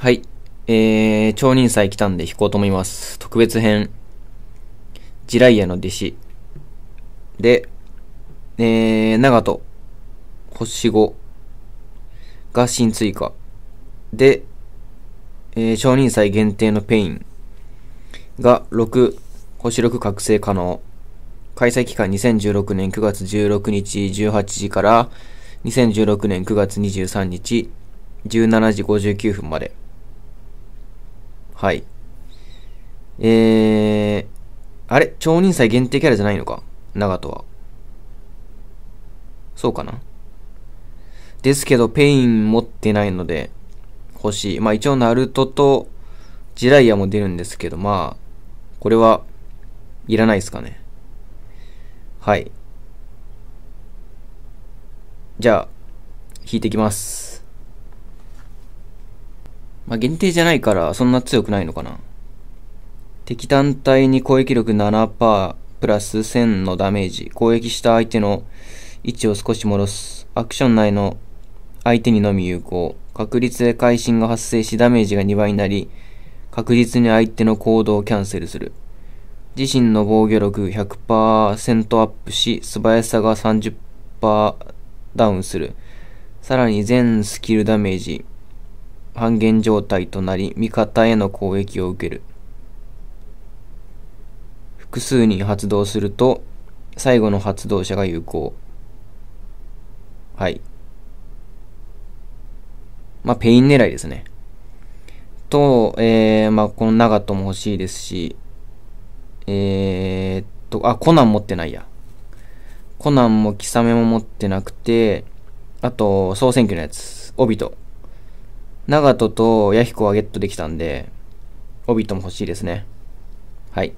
はい。えー、超人祭来たんで弾こうと思います。特別編。ジライヤの弟子。で、えー、長門。星5。が新追加。で、えー、超人祭限定のペイン。が6。星6覚醒可能。開催期間2016年9月16日18時から2016年9月23日17時59分まで。はい。えー、あれ超人祭限定キャラじゃないのか長門は。そうかなですけど、ペイン持ってないので、欲しい。まあ一応、ナルトとジライアも出るんですけど、まあ、これは、いらないですかね。はい。じゃあ、引いてきます。まあ、限定じゃないからそんな強くないのかな。敵単体に攻撃力7%プラス1000のダメージ。攻撃した相手の位置を少し戻す。アクション内の相手にのみ有効。確率で会心が発生しダメージが2倍になり、確実に相手の行動をキャンセルする。自身の防御力100%アップし、素早さが30%ダウンする。さらに全スキルダメージ半減状態となり味方への攻撃を受ける複数に発動すると最後の発動者が有効はいまあペイン狙いですねと、えー、まあこの長門も欲しいですしえー、っとあコナン持ってないやコナンもキサメも持ってなくてあと総選挙のやつオビト長門と弥彦はゲットできたんで、オビットも欲しいですね。はい。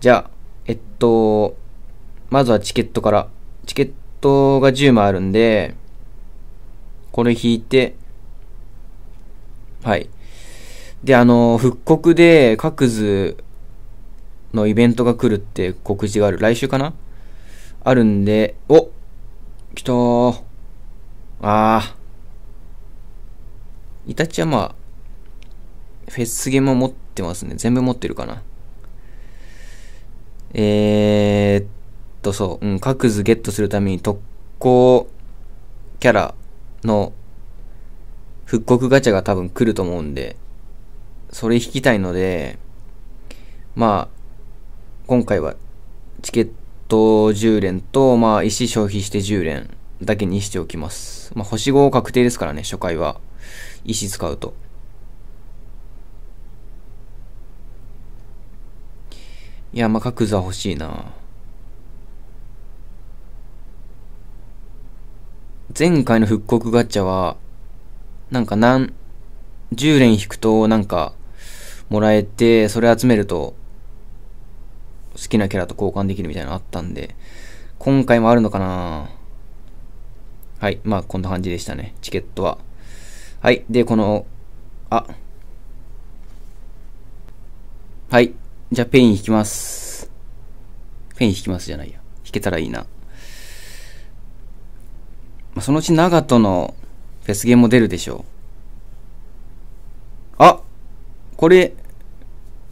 じゃあ、えっと、まずはチケットから。チケットが10枚あるんで、これ引いて、はい。で、あの、復刻で各図のイベントが来るって告示がある。来週かなあるんで、お来たー。あー。イタチはまあ、フェスゲも持ってますね。全部持ってるかな。えー、っと、そう、うん、各図ゲットするために特攻キャラの復刻ガチャが多分来ると思うんで、それ引きたいので、まあ、今回はチケット10連と、まあ、石消費して10連だけにしておきます。まあ、星5確定ですからね、初回は。石使うと。いや、まあ、角座欲しいな。前回の復刻ガチャは、なんか何、10連引くとなんか、もらえて、それ集めると、好きなキャラと交換できるみたいなのあったんで、今回もあるのかなはい。まあ、こんな感じでしたね。チケットは。はい。で、この、あ。はい。じゃあ、ペイン引きます。ペイン引きますじゃないや。引けたらいいな。まそのうち長門のフェスゲーも出るでしょう。あこれ、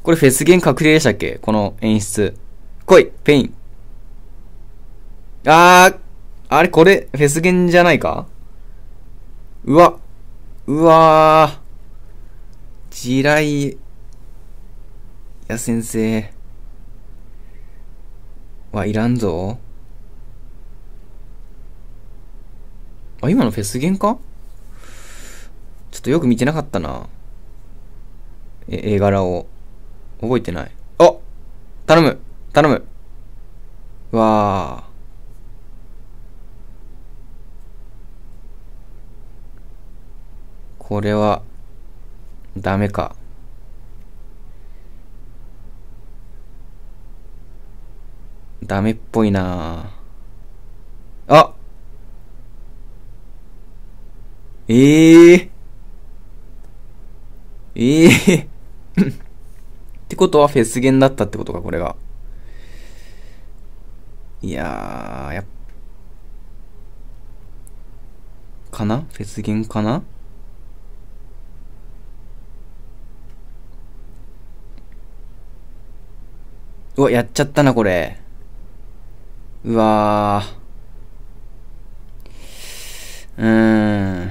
これフェスゲン確定でしたっけこの演出。来いペインあー、あれこれフェスゲンじゃないかうわ。うわー。地雷。や先生。はいらんぞ。あ、今のフェスゲンかちょっとよく見てなかったな。え、絵柄を。覚えてない。あ頼む頼むこれは、ダメか。ダメっぽいなあええー、ええー、ってことはフェスゲンだったってことか、これが。いやー、やっ、かなフェスゲンかなうわ、やっちゃったな、これ。うわー。うーん。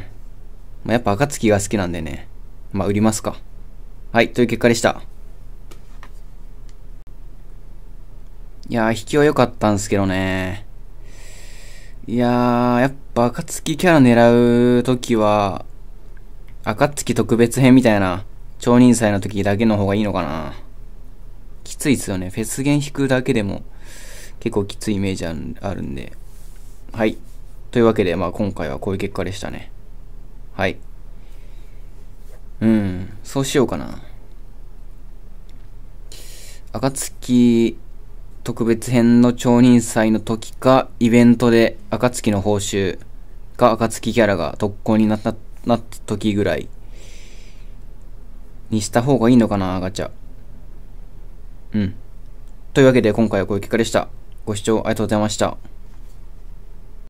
まあ、やっぱ暁が好きなんでね。まあ、売りますか。はい、という結果でした。いやー、引きは良かったんですけどね。いやー、やっぱ暁キャラ狙うときは、暁特別編みたいな、超人祭の時だけの方がいいのかな。ついっすよね。フェス弦弾くだけでも結構きついイメージあるんで。はい。というわけで、まあ今回はこういう結果でしたね。はい。うん、そうしようかな。暁特別編の町人祭の時か、イベントで暁の報酬か、暁キャラが特攻になった、なった時ぐらいにした方がいいのかな、ガチャ。うん。というわけで今回はごゆきかでした。ご視聴ありがとうございました。